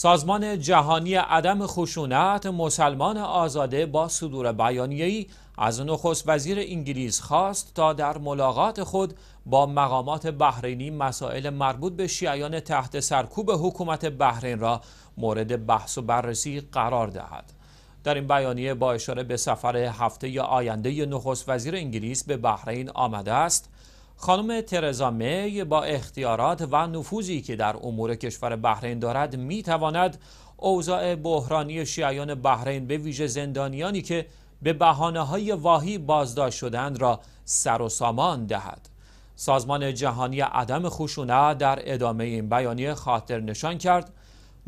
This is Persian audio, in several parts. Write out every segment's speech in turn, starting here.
سازمان جهانی عدم خشونت مسلمان آزاده با صدور ای از نخست وزیر انگلیس خواست تا در ملاقات خود با مقامات بحرینی مسائل مربوط به شیعیان تحت سرکوب حکومت بحرین را مورد بحث و بررسی قرار دهد. در این بیانیه با اشاره به سفر هفته آینده نخست وزیر انگلیس به بحرین آمده است، خانم ترزا می با اختیارات و نفوذی که در امور کشور بحرین دارد می تواند اوضاع بحرانی شیعیان بحرین به ویژه زندانیانی که به بحانه های واهی بازداشت شدند را سر و سامان دهد. سازمان جهانی عدم خشونت در ادامه این بیانیه خاطر نشان کرد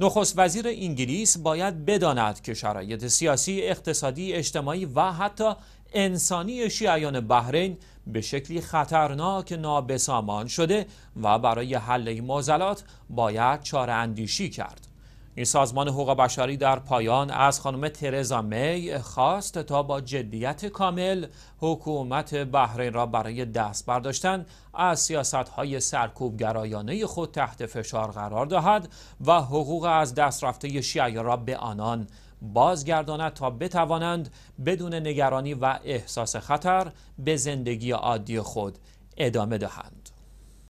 نخست وزیر انگلیس باید بداند که شرایط سیاسی، اقتصادی، اجتماعی و حتی انسانی شیعیان بحرین به شکلی خطرناک نابسامان شده و برای حل این معضلات باید چاره اندیشی کرد. این سازمان حقوق بشری در پایان از خانم ترزا می خواست تا با جدیت کامل حکومت بحرین را برای دست برداشتن از سیاست های سرکوبگرایانه خود تحت فشار قرار دهد و حقوق از دست رفته شیعه را به آنان بازگرداند تا بتوانند بدون نگرانی و احساس خطر به زندگی عادی خود ادامه دهند.